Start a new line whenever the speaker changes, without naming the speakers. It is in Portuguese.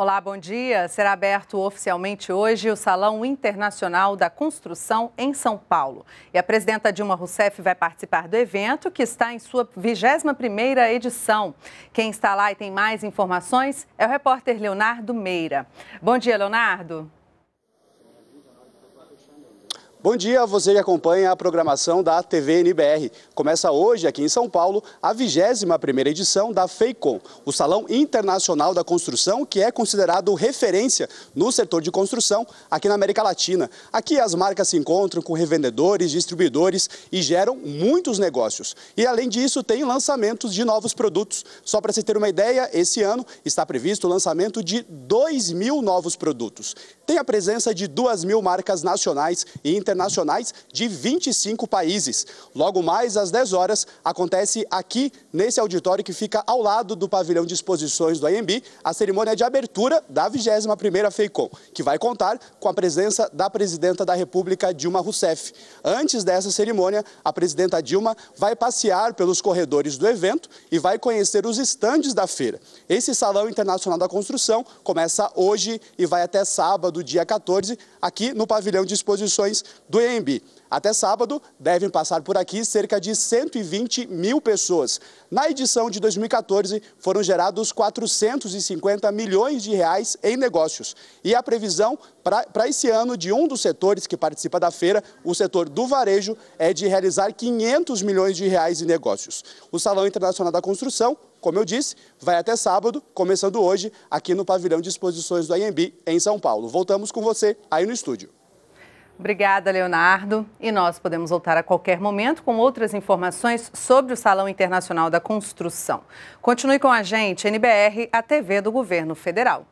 Olá, bom dia. Será aberto oficialmente hoje o Salão Internacional da Construção em São Paulo. E a presidenta Dilma Rousseff vai participar do evento, que está em sua 21ª edição. Quem está lá e tem mais informações é o repórter Leonardo Meira. Bom dia, Leonardo.
Bom dia, você que acompanha a programação da TV NBR. Começa hoje, aqui em São Paulo, a 21ª edição da FEICOM, o Salão Internacional da Construção, que é considerado referência no setor de construção aqui na América Latina. Aqui as marcas se encontram com revendedores, distribuidores e geram muitos negócios. E além disso, tem lançamentos de novos produtos. Só para você ter uma ideia, esse ano está previsto o lançamento de 2 mil novos produtos. Tem a presença de 2 mil marcas nacionais e internacionais internacionais de 25 países. Logo mais às 10 horas, acontece aqui nesse auditório que fica ao lado do pavilhão de exposições do IMB, a cerimônia de abertura da 21ª FEICOM, que vai contar com a presença da presidenta da República, Dilma Rousseff. Antes dessa cerimônia, a presidenta Dilma vai passear pelos corredores do evento e vai conhecer os estandes da feira. Esse Salão Internacional da Construção começa hoje e vai até sábado, dia 14, aqui no pavilhão de exposições do IMB. Até sábado, devem passar por aqui cerca de 120 mil pessoas. Na edição de 2014, foram gerados 450 milhões de reais em negócios. E a previsão para esse ano de um dos setores que participa da feira, o setor do varejo, é de realizar 500 milhões de reais em negócios. O Salão Internacional da Construção, como eu disse, vai até sábado, começando hoje, aqui no pavilhão de exposições do IMB, em São Paulo. Voltamos com você aí no estúdio.
Obrigada, Leonardo. E nós podemos voltar a qualquer momento com outras informações sobre o Salão Internacional da Construção. Continue com a gente, NBR, a TV do Governo Federal.